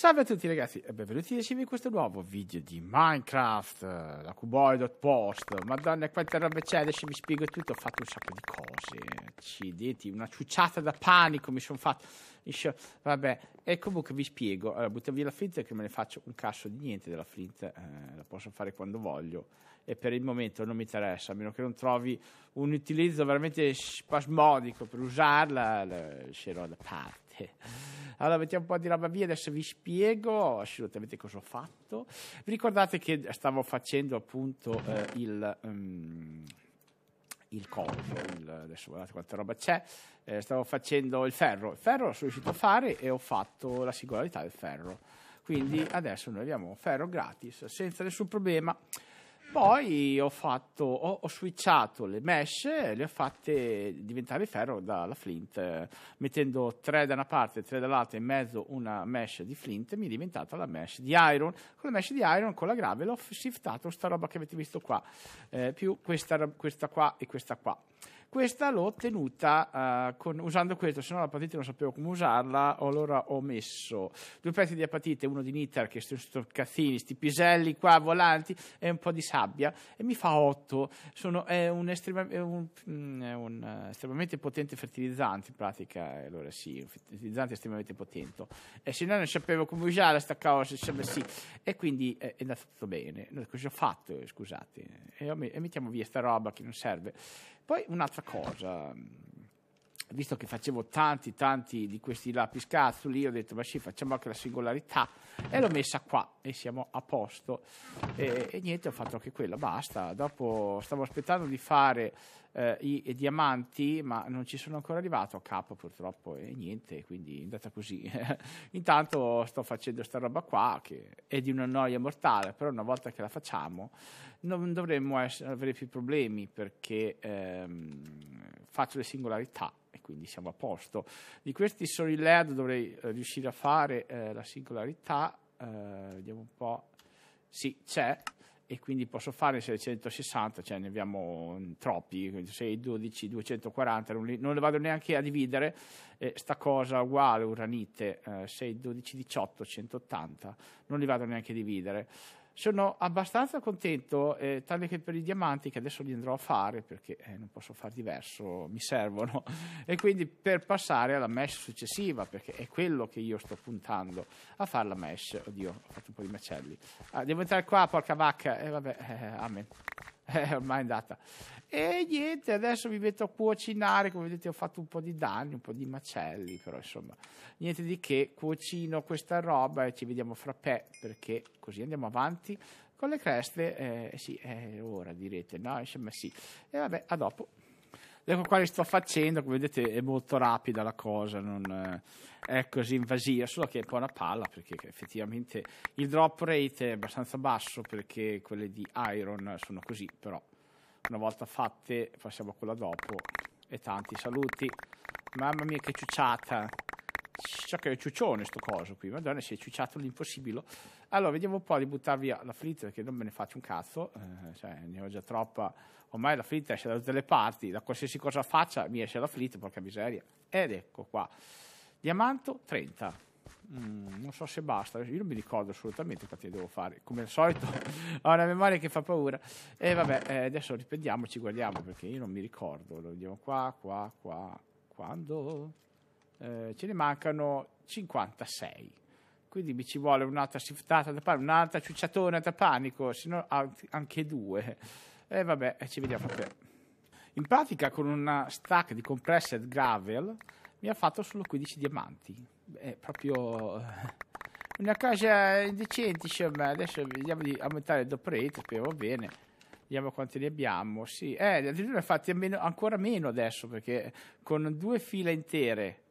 Salve a tutti ragazzi e benvenuti a questo nuovo video di Minecraft la Cuboy.post Madonna quante robe c'è, adesso vi spiego tutto, ho fatto un sacco di cose Accidenti, una ciucciata da panico mi sono fatto Vabbè, e comunque vi spiego Allora, butto via la flint che me ne faccio un cazzo di niente della flint eh, La posso fare quando voglio E per il momento non mi interessa, a meno che non trovi un utilizzo veramente spasmodico per usarla Scerò da parte Allora mettiamo un po' di roba via, adesso vi spiego assolutamente cosa ho fatto. Vi ricordate che stavo facendo appunto eh, il... Um, il coso, il, adesso guardate quanta roba c'è, eh, stavo facendo il ferro, il ferro lo sono riuscito a fare e ho fatto la singolarità del ferro, quindi adesso noi abbiamo ferro gratis senza nessun problema. Poi ho, fatto, ho, ho switchato le mesh, le ho fatte diventare ferro dalla flint, mettendo tre da una parte e tre dall'altra in mezzo una mesh di flint, mi è diventata la mesh di iron. Con la mesh di iron, con la grave, l'ho shiftato sta roba che avete visto qua, eh, più questa, questa qua e questa qua. Questa l'ho ottenuta uh, con, usando questo, se no l'apatite non sapevo come usarla, allora ho messo due pezzi di apatite, uno di Nitter che sto cazzini, questi piselli qua volanti e un po' di sabbia e mi fa 8. Sono, è un, estrema, è un, mm, è un uh, estremamente potente fertilizzante in pratica, eh, allora sì, un fertilizzante estremamente potente. E se no non sapevo come usare sta cosa, insomma sì. E quindi è, è andato tutto bene. Cosa ho fatto, scusate? E, e mettiamo via sta roba che non serve. Poi un'altra difficult. Um, visto che facevo tanti, tanti di questi lapis cazzuli, ho detto, ma sì, facciamo anche la singolarità e l'ho messa qua e siamo a posto. E, e niente, ho fatto anche quello, basta. Dopo stavo aspettando di fare eh, i, i, diamanti, ma non ci sono ancora arrivato a capo purtroppo e niente, quindi è andata così. Intanto sto facendo sta roba qua che è di una noia mortale, però una volta che la facciamo non dovremmo essere, avere più problemi perché ehm, faccio le singolarità quindi siamo a posto. Di questi Sorry LED dovrei eh, riuscire a fare eh, la singolarità, eh, vediamo un po', sì c'è, e quindi posso fare 660, cioè ne abbiamo mm, troppi, 6, 12, 240, non, li, non le vado neanche a dividere, eh, sta cosa uguale, uranite, eh, 6, 12, 18, 180, non li vado neanche a dividere sono abbastanza contento, eh, tale che per i diamanti, che adesso li andrò a fare perché eh, non posso fare diverso, mi servono, e quindi per passare alla mesh successiva, perché è quello che io sto puntando a fare la mesh. Oddio, ho fatto un po' di macelli. Ah, devo entrare qua, porca vacca, e eh, vabbè, eh, amen. È eh, ormai è andata. E niente, adesso mi metto a cuocinare, come vedete ho fatto un po' di danni, un po' di macelli, però insomma, niente di che, cuocino questa roba e ci vediamo fra pè, perché così andiamo avanti con le creste, eh, sì, è ora direte, no? Insomma sì, e vabbè, a dopo. Ecco qua li sto facendo, come vedete è molto rapida la cosa, non eh, è così invasiva, solo che è un po' una palla perché effettivamente il drop rate è abbastanza basso perché quelle di Iron sono così, però una volta fatte passiamo a quella dopo e tanti saluti. Mamma mia che ciucciata. Ciò che è ciuccione sto coso qui, madonna si è ciucciato l'impossibile. Allora vediamo un po' di buttar via la fritta perché non me ne faccio un cazzo, eh, cioè ne ho già troppa. Ormai la fritta esce da tutte le parti, da qualsiasi cosa faccia mi esce la fritta, porca miseria. Ed ecco qua. Diamanto 30. Mm, non so se basta, io non mi ricordo assolutamente quanti devo fare, come al solito ho una memoria che fa paura. E vabbè, eh, adesso ripetiamoci, guardiamo perché io non mi ricordo, lo vediamo qua, qua, qua, quando eh, ce ne mancano 56. Quindi mi ci vuole un'altra siftata da panico, un'altra ciucciatona da panico, se no anche due. E vabbè, eh, ci vediamo a In pratica con una stack di compressed gravel mi ha fatto solo 15 diamanti. È proprio eh, una cosa indecente, insomma. Adesso vediamo di aumentare il doppio rate, va bene. Vediamo quanti ne abbiamo. Sì, eh, addirittura fatti meno, ancora meno adesso, perché con due file intere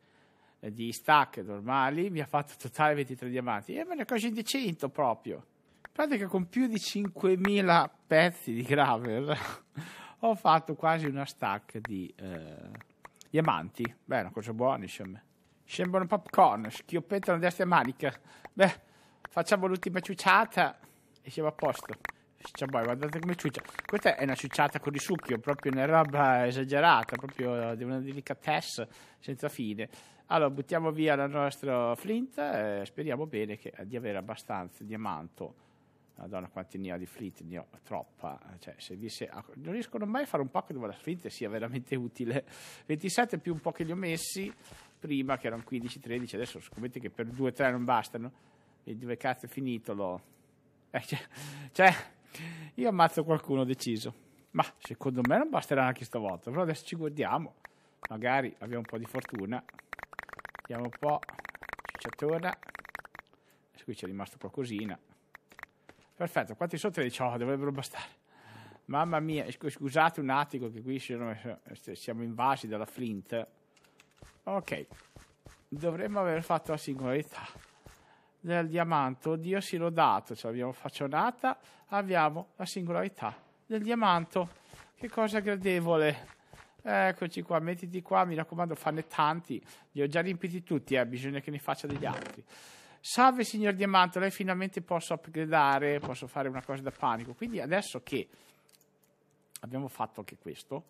eh, di stack normali mi ha fatto totale 23 diamanti. È una cosa indecente proprio. In pratica con più di 5.000 pezzi di gravel ho fatto quasi una stack di... Eh, diamanti. Beh, è una cosa buona, insomma. Scembono popcorn, schioppettano a destra e manica. Beh, facciamo l'ultima ciucciata e siamo a posto. Ciaboy, cioè, guardate come ciuccia. Questa è una ciucciata con il succhio, proprio una roba esagerata, proprio di una delicatezza senza fine. Allora, buttiamo via la nostra flint e speriamo bene che, di avere abbastanza diamanto Madonna, quanti ne ho di flint, Ne ho troppa. Cioè, se disse, ah, non riescono mai a fare un pack dove la flint sia veramente utile. 27 più un po' che li ho messi prima, che erano 15-13, adesso scommetti che per 2-3 non bastano. E dove cazzo è finito? Lo... Eh, cioè, cioè, io ammazzo qualcuno, ho deciso. Ma secondo me non basterà anche stavolta. Però adesso ci guardiamo. Magari abbiamo un po' di fortuna. Vediamo un po'. Cicciatona. Adesso qui c'è rimasto qualcosina Perfetto, quanti sotto 18 dovrebbero bastare. Mamma mia, scusate un attimo che qui siamo invasi dalla flint. Ok, dovremmo aver fatto la singolarità del diamante. Oddio, si l'ho dato, ce l'abbiamo faccionata. Abbiamo la singolarità del diamante. Che cosa gradevole. Eccoci qua, mettiti qua, mi raccomando, fanne tanti. Li ho già riempiti tutti, eh. bisogna che ne faccia degli altri salve signor Diamante, lei finalmente posso upgradare, posso fare una cosa da panico. Quindi adesso che abbiamo fatto anche questo,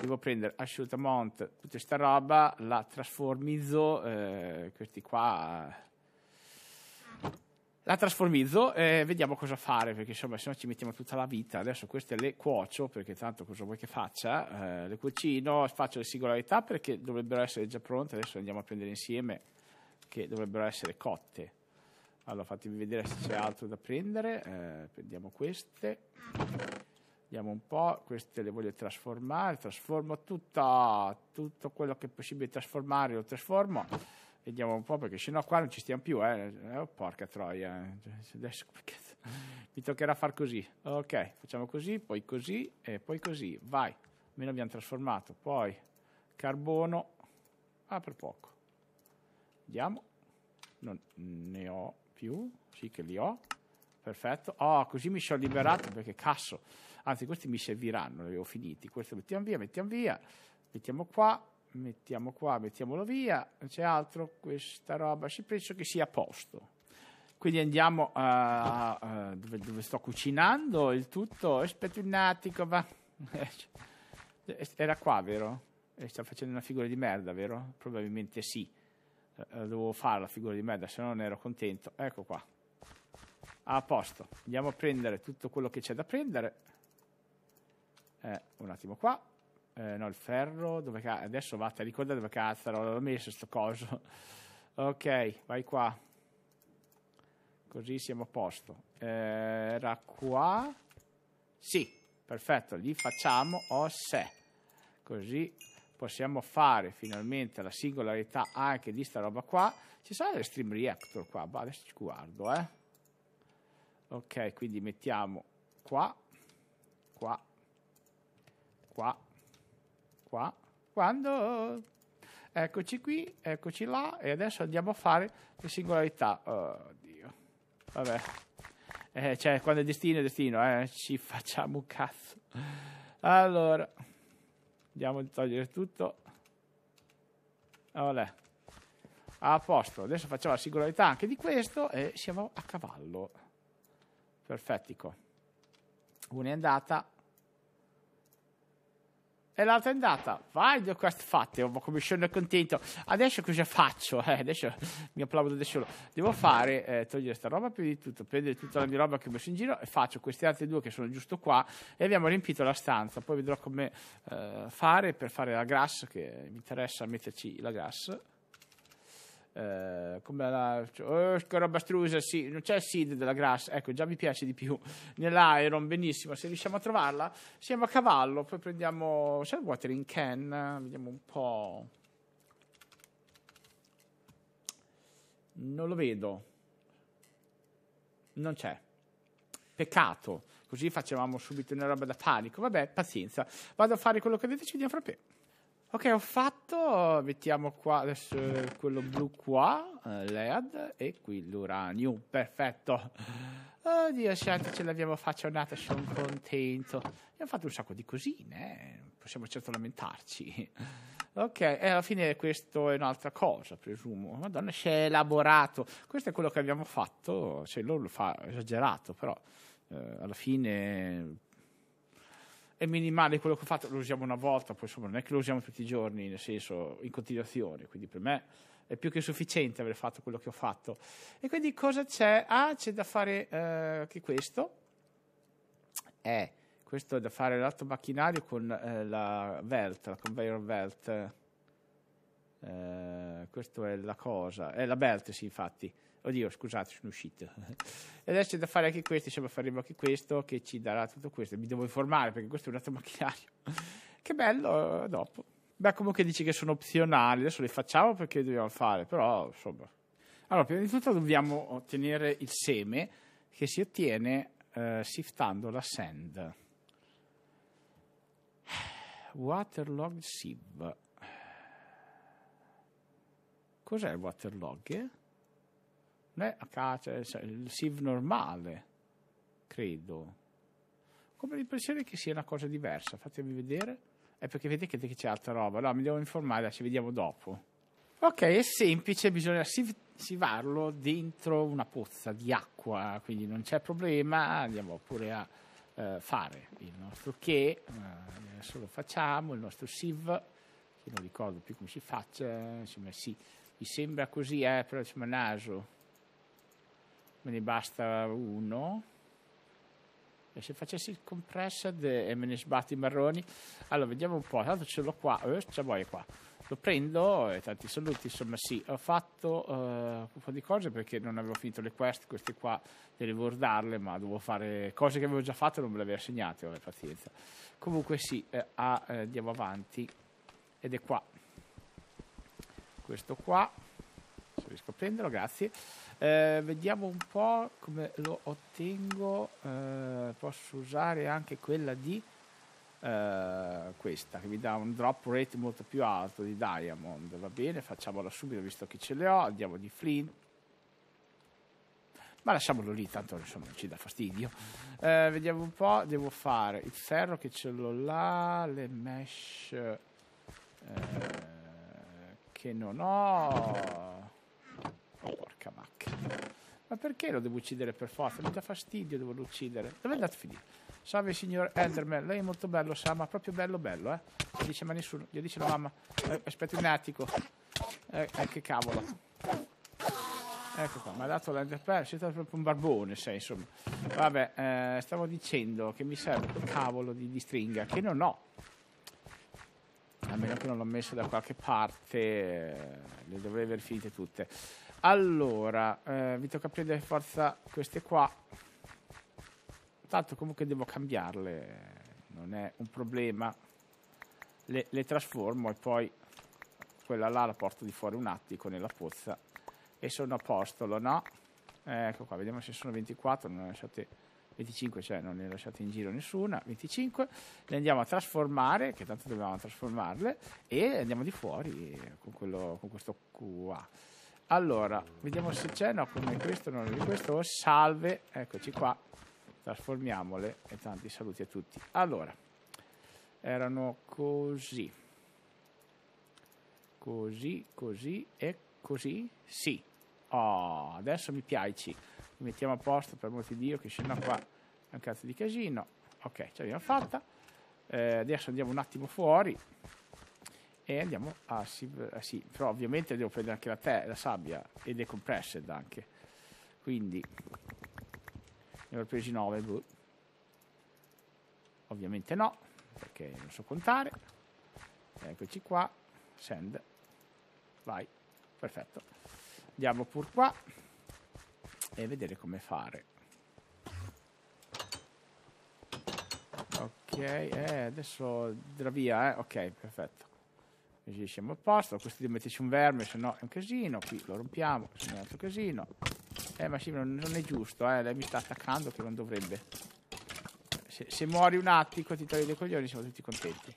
devo prendere asciugamont, tutta questa roba, la trasformizzo, eh, questi qua... La trasformizzo e eh, vediamo cosa fare, perché insomma se no ci mettiamo tutta la vita. Adesso queste le cuocio, perché tanto cosa vuoi che faccia? Eh, le cucino, faccio le singolarità perché dovrebbero essere già pronte, adesso andiamo a prendere insieme che dovrebbero essere cotte. Allora fatemi vedere se c'è altro da prendere, eh, prendiamo queste, vediamo un po', queste le voglio trasformare, trasformo tutto, tutto quello che è possibile trasformare, lo trasformo, vediamo un po' perché sennò qua non ci stiamo più, eh. oh, porca troia, eh. adesso mi toccherà far così, ok, facciamo così, poi così e poi così, vai, almeno abbiamo trasformato, poi carbono, ah per poco Vediamo. Non ne ho più. Sì che li ho. Perfetto. Oh, così mi sono liberato perché cazzo. Anzi, questi mi serviranno, li ho finiti. Questo mettiamo via, mettiamo via. Mettiamo qua, mettiamo qua, mettiamolo via. Non c'è altro? Questa roba. Si penso che sia a posto quindi andiamo a, eh, a eh, dove, dove, sto cucinando il tutto aspetta un attimo va era qua vero? Eh, sta facendo una figura di merda vero? probabilmente sì eh, dovevo fare la figura di merda, se no non ero contento. Ecco qua. Ah, a posto. Andiamo a prendere tutto quello che c'è da prendere. Eh, un attimo qua. Eh, no, il ferro. Dove ca- adesso vate, ricorda dove cazzo l'ho messo sto coso. ok, vai qua. Così siamo a posto. Eh, era qua. Sì, perfetto. Li facciamo osse. Oh, Così possiamo fare finalmente la singolarità anche di sta roba qua, ci sarà stream reactor qua, bah, adesso ci guardo, eh. Ok, quindi mettiamo qua, qua, qua, qua, quando... Eccoci qui, eccoci là, e adesso andiamo a fare le singolarità. Oddio, oh, vabbè. Eh, cioè, quando è destino è destino, eh, ci facciamo un cazzo. Allora... Andiamo a togliere tutto. Olè. Ah, ah, a posto, adesso facciamo la singolarità anche di questo e siamo a cavallo. Perfettico. Una è andata, e l'altra è andata. Vai, le quest fatte, ma come sono contento. Adesso cosa faccio? Eh, adesso mi applaudo da solo. Devo fare, eh, togliere sta roba più di tutto, prendere tutta la mia roba che ho messo in giro e faccio queste altre due che sono giusto qua e abbiamo riempito la stanza. Poi vedrò come eh, fare per fare la grass, che mi interessa metterci la grass. Eh, come la oh, che roba strusa, sì, non c'è il seed della grass, ecco già mi piace di più nell'iron, benissimo, se riusciamo a trovarla siamo a cavallo, poi prendiamo c'è il watering can, vediamo un po' non lo vedo non c'è peccato, così facevamo subito una roba da panico, vabbè pazienza, vado a fare quello che avete decidiamo fra poco Ok, ho fatto, mettiamo qua adesso quello blu qua, eh, LED, e qui l'uranium, perfetto. Oddio, senti, ce l'abbiamo faccionata, sono contento. Abbiamo fatto un sacco di cosine, eh? possiamo certo lamentarci. Ok, e alla fine questo è un'altra cosa, presumo. Madonna, si è elaborato. Questo è quello che abbiamo fatto, cioè, loro lo fa esagerato, però eh, alla fine è minimale quello che ho fatto, lo usiamo una volta, poi insomma non è che lo usiamo tutti i giorni, nel senso in continuazione, quindi per me è più che sufficiente aver fatto quello che ho fatto. E quindi cosa c'è? Ah, c'è da fare eh, anche questo, eh, questo è da fare l'altro macchinario con eh, la Velt, la conveyor Velt, eh, questa è la cosa, è la Belt sì infatti, Oddio, scusate, sono uscito. E adesso c'è da fare anche questo, insomma faremo anche questo che ci darà tutto questo. Mi devo informare perché questo è un altro macchinario. Che bello, dopo. Beh, comunque dici che sono opzionali, adesso le facciamo perché dobbiamo fare, però insomma. Allora, prima di tutto dobbiamo ottenere il seme che si ottiene eh, siftando la sand. Waterlogged sieve. Cos'è il waterlogged? a casa, il SIV normale, credo. Come l'impressione che sia una cosa diversa, fatemi vedere. È perché vedete che c'è altra roba. No, mi devo informare, ci vediamo dopo. Ok, è semplice, bisogna sivarlo dentro una pozza di acqua, quindi non c'è problema, andiamo pure a eh, fare il nostro che, eh, adesso lo facciamo, il nostro siv, che non ricordo più come si faccia, insomma sì, mi sembra così, eh, però il naso me ne basta uno e se facessi il compressed e me ne sbatti i marroni allora vediamo un po' tanto ce l'ho qua eh, c'è boia qua lo prendo e tanti saluti insomma sì ho fatto uh, un po' di cose perché non avevo finito le quest queste qua devo darle, ma dovevo fare cose che avevo già fatto e non me le avevo segnate vabbè pazienza comunque sì eh, ah, eh, andiamo avanti ed è qua questo qua riesco a prenderlo, grazie. Eh, vediamo un po' come lo ottengo. Eh, posso usare anche quella di eh, questa che mi dà un drop rate molto più alto di Diamond. Va bene, facciamola subito visto che ce le ho. Andiamo di Flint. Ma lasciamolo lì, tanto insomma ci dà fastidio. Eh, vediamo un po', devo fare il ferro che ce l'ho là, le mesh eh, che non ho Oh, porca macchina. Ma perché lo devo uccidere per forza? Mi dà fastidio doverlo uccidere. Dove è andato a finire? Salve signor Enderman, lei è molto bello, sa, ma proprio bello bello, eh. Gli dice ma nessuno, gli dice la mamma. Eh, aspetti un attimo. Eh, eh, che cavolo. Ecco qua, mi ha dato l'enderpearl, sei stato proprio un barbone, sei insomma. Vabbè, eh, stavo dicendo che mi serve un cavolo di, di stringa, che non ho. A meno che non l'ho messo da qualche parte, eh, le dovrei aver finite tutte. Allora, eh, vi tocca prendere forza queste qua. Tanto comunque devo cambiarle, non è un problema. Le, le trasformo e poi quella là la porto di fuori un attico nella pozza e sono a posto, lo no? Ecco qua, vediamo se sono 24, non ne lasciate 25, cioè non ne lasciate in giro nessuna, 25. Le andiamo a trasformare, che tanto dobbiamo trasformarle, e andiamo di fuori con, quello, con questo qua allora, vediamo se c'è. No, come questo, non è di questo. Salve, eccoci qua. Trasformiamole e tanti saluti a tutti. Allora, erano così. Così, così e così. Sì. Oh, adesso mi piaci. Li mettiamo a posto per molti Dio che sennò qua è un cazzo di casino. Ok, ce l'abbiamo fatta. Eh, adesso andiamo un attimo fuori e andiamo a sì, a eh, sì, però ovviamente devo prendere anche la, te- la sabbia e decompressed anche quindi ne ho presi 9 boh. ovviamente no perché non so contare eccoci qua send vai perfetto andiamo pur qua e vedere come fare ok eh, adesso della via eh? ok perfetto Così siamo a posto, questo di metterci un verme, se no è un casino, qui lo rompiamo, se no è un altro casino. Eh ma sì, non, non è giusto, eh, lei mi sta attaccando che non dovrebbe. Se, se muori un attico ti togli dei coglioni, siamo tutti contenti.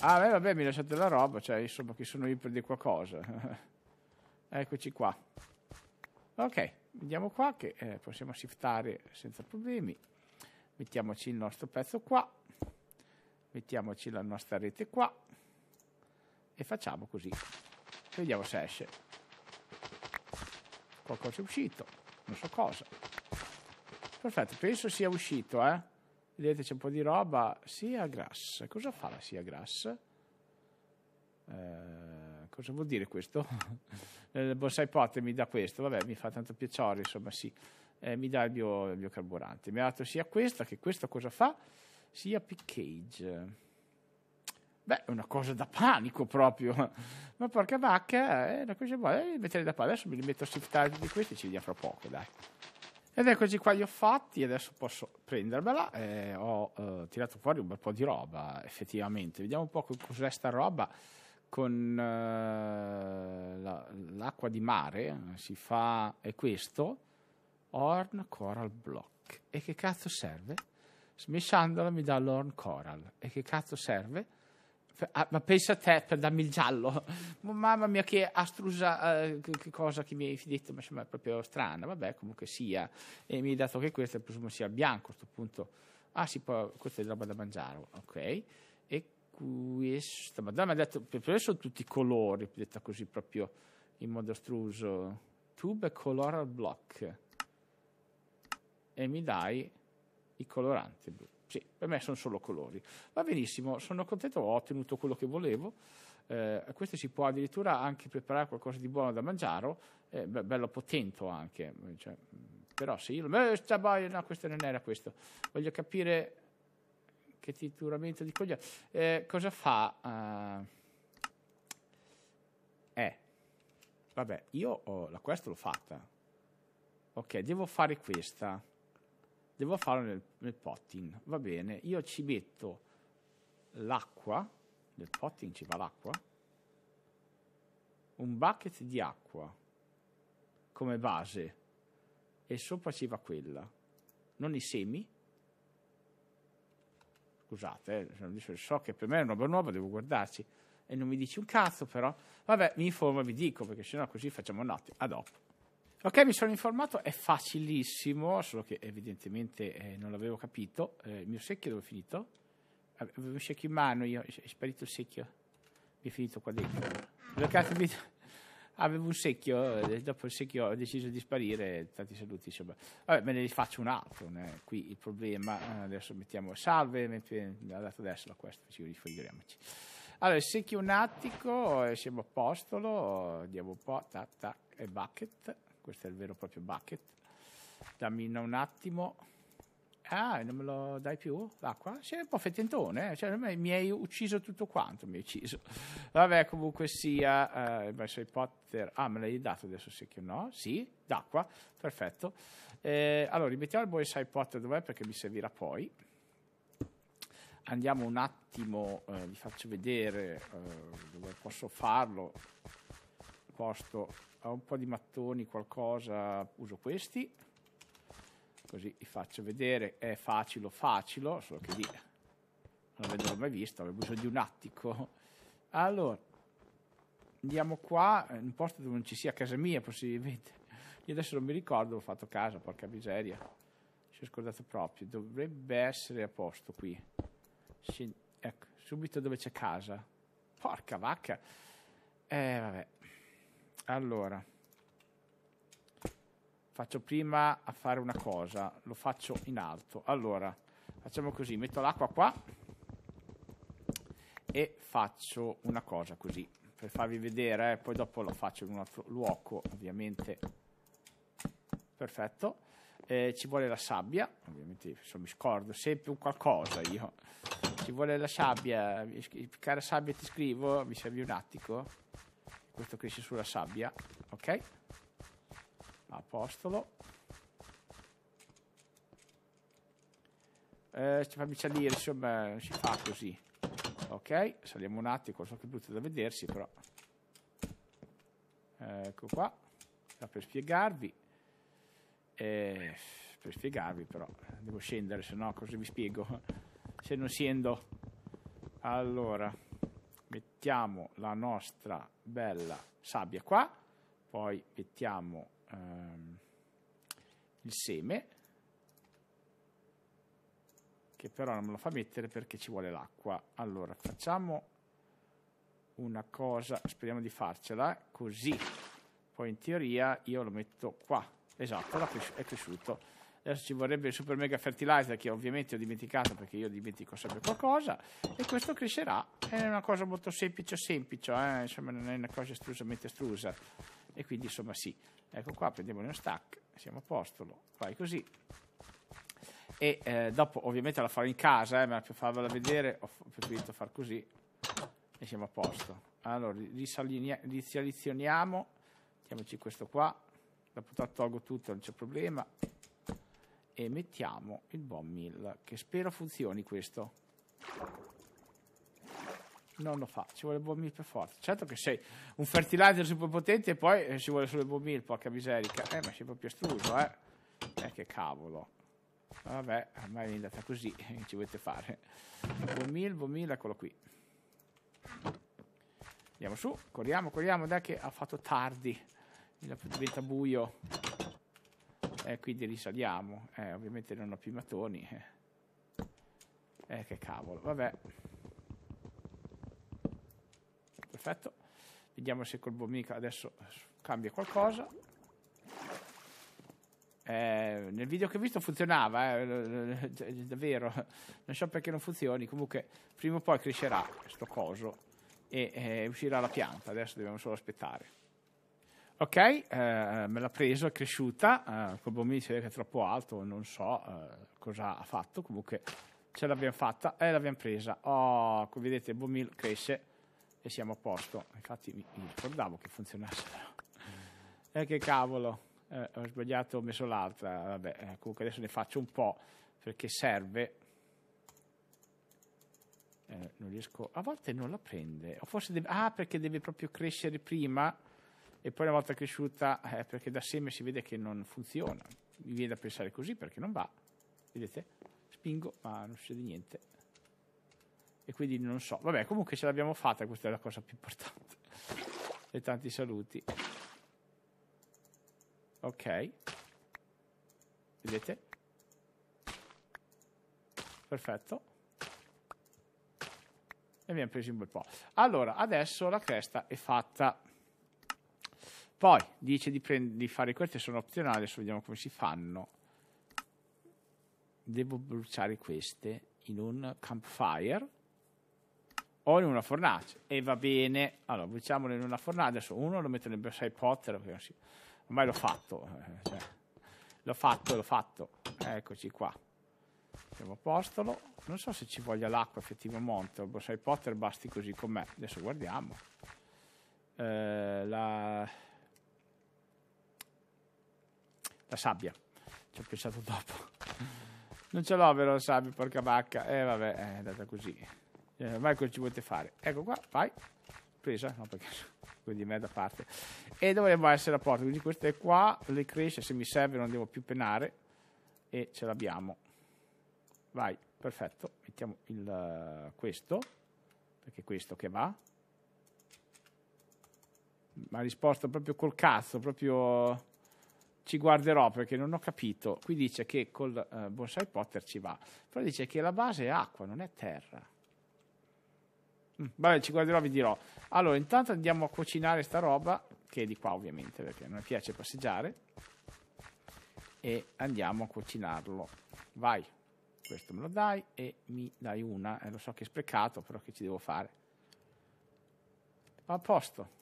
Ah, beh, vabbè, mi lasciate la roba, cioè, insomma, che sono io per dire qualcosa. Eccoci qua. Ok, vediamo qua che eh, possiamo shiftare senza problemi. Mettiamoci il nostro pezzo qua mettiamoci la nostra rete qua e facciamo così vediamo se esce qualcosa è uscito non so cosa perfetto penso sia uscito eh vedete c'è un po' di roba sia grass cosa fa la sia grass eh, cosa vuol dire questo il eh, bonsai pot mi dà questo vabbè mi fa tanto piacere insomma sì eh, mi dà il mio, il mio carburante mi ha dato sia questo che questo cosa fa sia Pete Cage. Beh, è una cosa da panico proprio. Ma porca vacca, è eh, una cosa buona. Eh, mettere da qua. Adesso mi rimetto a shiftare di questi e ci vediamo fra poco, dai. Ed eccoci qua, li ho fatti. Adesso posso prendermela. Eh, ho eh, tirato fuori un bel po' di roba, effettivamente. Vediamo un po' cos'è sta roba. Con eh, la, l'acqua di mare si fa. È questo. Horn Coral Block. E che cazzo serve? smisciandola mi dà l'horn coral. E che cazzo serve? Ah, ma pensa a te per darmi il giallo. Mamma mia, che astrusa eh, che cosa che mi hai detto, ma sembra proprio strana. Vabbè, comunque sia. E mi hai dato che questo, presumo sia bianco a questo punto. Ah, si può, questa è roba da mangiare, ok. E questa, madonna, mi ha detto, per adesso tutti i colori, detta così proprio in modo astruso. Tube color Block. E mi dai i coloranti blu. Sì, per me sono solo colori. Va benissimo, sono contento, ho ottenuto quello che volevo. Eh, questo si può addirittura anche preparare qualcosa di buono da mangiare, eh, bello potente anche. Cioè, però se io... Eh, boia, no, questo non era questo. Voglio capire che tituramento di coglione. Eh, cosa fa? Uh, eh, vabbè, io ho, la quest l'ho fatta. Ok, devo fare questa devo farlo nel, nel potting, va bene, io ci metto l'acqua, nel potting ci va l'acqua, un bucket di acqua come base e sopra ci va quella, non i semi, scusate, eh, so che per me è una roba nuova, devo guardarci, e non mi dici un cazzo però, vabbè, mi informo e vi dico, perché sennò così facciamo notte, a dopo. Ok, mi sono informato, è facilissimo, solo che evidentemente eh, non l'avevo capito. Eh, il mio secchio dove è finito? Avevo un secchio in mano io, è sparito il secchio. Mi è finito qua dentro. Avevo un secchio, eh, dopo il secchio ho deciso di sparire, tanti saluti insomma. Vabbè, me ne rifaccio un altro, né? qui il problema, eh, adesso mettiamo salve, è andato adesso la quest, ci rifiguriamoci. Allora, il secchio un attico, eh, siamo a postolo, diamo un po', tac tac, e bucket, questo è il vero e proprio bucket. Dammi un attimo. Ah, non me lo dai più? L'acqua? Ah, Sei un po' fetentone, eh? cioè, mi hai ucciso tutto quanto, mi hai ucciso. Vabbè, comunque sia, eh, Harry Potter... Ah, me l'hai dato adesso, sì che no? Sì, d'acqua, perfetto. Eh, allora, rimettiamo il Boys Harry Potter dov'è perché mi servirà poi. Andiamo un attimo, eh, vi faccio vedere eh, dove posso farlo. Posto ho un po' di mattoni, qualcosa, uso questi, così vi faccio vedere, è facile, facile, solo che lì non l'avevo mai visto, avevo bisogno di un attico. Allora, andiamo qua, eh, in un posto dove non ci sia casa mia, possibilmente. Io adesso non mi ricordo, ho fatto casa, porca miseria. Ci ho scordato proprio, dovrebbe essere a posto qui. ecco, subito dove c'è casa. Porca vacca. Eh, vabbè, allora, faccio prima a fare una cosa, lo faccio in alto. Allora, facciamo così, metto l'acqua qua e faccio una cosa così, per farvi vedere, eh, poi dopo lo faccio in un altro luogo, ovviamente. Perfetto. Eh, ci vuole la sabbia, ovviamente mi scordo sempre un qualcosa io. Ci vuole la sabbia, eh, cara sabbia ti scrivo, mi servi un attimo questo cresce sulla sabbia, ok? Apostolo. Eh, ci fa bicciallire, insomma, si fa così. Ok, saliamo un attimo, so che è brutto da vedersi, però. Ecco qua, Era per spiegarvi. Eh, per spiegarvi, però, devo scendere, se no cosa vi spiego? se non scendo. Allora mettiamo la nostra bella sabbia qua, poi mettiamo ehm, il seme, che però non me lo fa mettere perché ci vuole l'acqua. Allora facciamo una cosa, speriamo di farcela, eh, così. Poi in teoria io lo metto qua, esatto, è cresciuto. Adesso ci vorrebbe il super mega fertilizer che ovviamente ho dimenticato perché io dimentico sempre qualcosa e questo crescerà è una cosa molto semplice, semplice, eh? insomma non è una cosa estrusamente estrusa. E quindi insomma sì, ecco qua, prendiamo uno stack, siamo a posto, lo fai così. E eh, dopo ovviamente la farò in casa, eh, ma per farvela vedere ho preferito far così e siamo a posto. Allora, riselezioniamo, mettiamoci questo qua, dopo tolgo tutto, non c'è problema, e mettiamo il bomb mill, che spero funzioni questo non lo fa, ci vuole il Bormir per forza. Certo che sei un fertilizer super potente e poi eh, ci vuole solo il Bormir, porca miseria. Eh, ma sei proprio estruso, eh. Eh, che cavolo. Vabbè, ormai è andata così, che ci volete fare? Bormir, Bormir, eccolo qui. Andiamo su, corriamo, corriamo, dai che ha fatto tardi. Diventa buio. E eh, quindi risaliamo. Eh, ovviamente non ho più i mattoni. Eh. eh, che cavolo, vabbè perfetto. Vediamo se col Bomica adesso cambia qualcosa. Eh, nel video che ho visto funzionava, eh, cioè, davvero, non so perché non funzioni, comunque prima o poi crescerà questo coso e eh, uscirà la pianta, adesso dobbiamo solo aspettare. Ok, eh, me l'ha preso, è cresciuta, eh, col bombino si è troppo alto, non so eh, cosa ha fatto, comunque ce l'abbiamo fatta e l'abbiamo presa. Oh, come vedete il bombino cresce e siamo a posto. Infatti mi, ricordavo che funzionassero. eh, che cavolo, eh, ho sbagliato, ho messo l'altra. Vabbè, eh, comunque adesso ne faccio un po' perché serve. Eh, non riesco, a volte non la prende, o forse deve, ah, perché deve proprio crescere prima e poi una volta cresciuta, eh, perché da seme si vede che non funziona. Mi viene da pensare così perché non va. Vedete? Spingo, ma non succede niente e quindi non so. Vabbè, comunque ce l'abbiamo fatta, questa è la cosa più importante. e tanti saluti. Ok. Vedete? Perfetto. E abbiamo preso un bel po'. Allora, adesso la cresta è fatta. Poi dice di, di fare queste, sono opzionali, adesso vediamo come si fanno. Devo bruciare queste in un campfire o in una fornace e va bene allora bruciamolo in una fornace adesso uno lo metto nel Bersai Potter ormai l'ho fatto eh, cioè, l'ho fatto l'ho fatto eccoci qua siamo a postolo non so se ci voglia l'acqua effettivamente il Bersai Potter basti così com'è adesso guardiamo eh, la... la sabbia ci ho pensato dopo non ce l'ho vero la sabbia porca vacca e eh, vabbè è andata così eh, cosa ci volete fare? Ecco qua, vai. Presa, no perché quelli di me da parte. E dovremmo essere a porta, quindi queste qua le cresce, se mi serve non devo più penare e ce l'abbiamo. Vai, perfetto. Mettiamo il, eh, questo, perché è questo che va. Ma ha risposto proprio col cazzo, proprio ci guarderò perché non ho capito. Qui dice che col eh, bonsai Potter ci va, però dice che la base è acqua, non è terra. Mm, vabbè, ci guarderò, vi dirò. Allora, intanto andiamo a cucinare sta roba, che è di qua ovviamente, perché a noi piace passeggiare. E andiamo a cucinarlo. Vai, questo me lo dai e mi dai una. Eh, lo so che è sprecato, però che ci devo fare? A posto.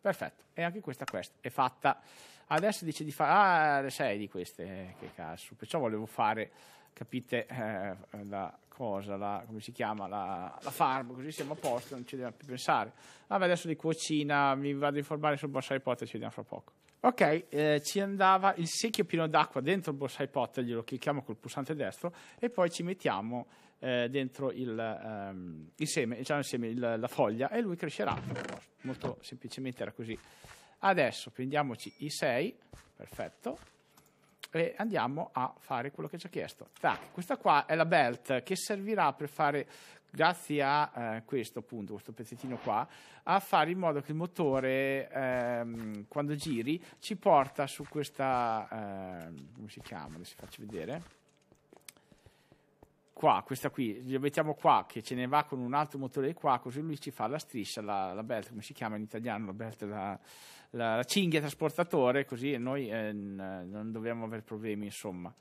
Perfetto, e anche questa quest è fatta. Adesso dice di fare... Ah, le sei di queste, eh, che caso. Perciò volevo fare, capite, eh, la cosa, la, come si chiama, la, la farm, così siamo a posto, non ci dobbiamo più pensare. Vabbè, adesso di cucina mi vado a informare sul borsai pot e ci vediamo fra poco. Ok, eh, ci andava il secchio pieno d'acqua dentro il borsai pot, glielo clicchiamo col pulsante destro e poi ci mettiamo eh, dentro il, ehm, il seme, diciamo il seme il, la foglia e lui crescerà. Molto semplicemente era così. Adesso prendiamoci i 6, perfetto e andiamo a fare quello che ci ha chiesto. Tac, questa qua è la belt che servirà per fare, grazie a eh, questo appunto, questo pezzettino qua, a fare in modo che il motore ehm, quando giri ci porta su questa, ehm, come si chiama, adesso faccio vedere, qua, questa qui, lo mettiamo qua che ce ne va con un altro motore di qua, così lui ci fa la striscia, la, la belt, come si chiama in italiano, la belt, la la, la cinghia trasportatore, così noi eh, non dobbiamo avere problemi, insomma.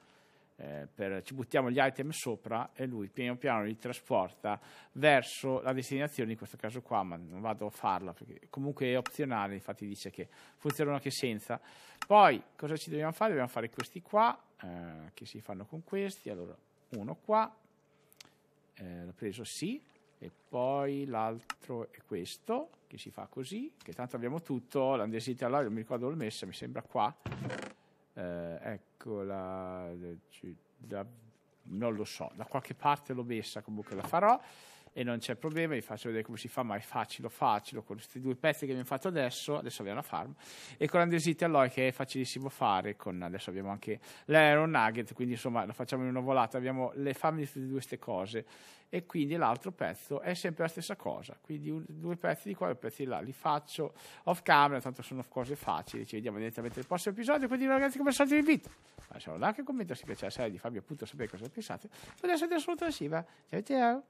Eh, per, ci buttiamo gli item sopra e lui piano piano li trasporta verso la destinazione, in questo caso qua, ma non vado a farla perché comunque è opzionale, infatti dice che funziona anche senza. Poi cosa ci dobbiamo fare? Dobbiamo fare questi qua, eh, che si fanno con questi, allora uno qua, eh, l'ho preso sì, e poi l'altro è questo che si fa così, che tanto abbiamo tutto, l'andesita l'andesite non mi ricordo dove l'ho messa, mi sembra qua, eh, eccola, da, eh, non lo so, da qualche parte l'ho messa, comunque la farò e non c'è problema, vi faccio vedere come si fa, ma è facile, facile, con questi due pezzi che abbiamo fatto adesso, adesso abbiamo la farm, e con l'andesite alloy che è facilissimo fare, con, adesso abbiamo anche l'aero nugget, quindi insomma lo facciamo in una volata, abbiamo le farm di tutte e due queste cose, e quindi l'altro pezzo è sempre la stessa cosa, quindi un, due pezzi di qua e due pezzi di là, li faccio off camera, tanto sono cose facili, ci vediamo direttamente nel prossimo episodio, quindi ragazzi come sempre vi invito, lasciamo un like e un commento se piace la serie di Fabio appunto sapere cosa pensate, adesso è assoluta ciao ciao!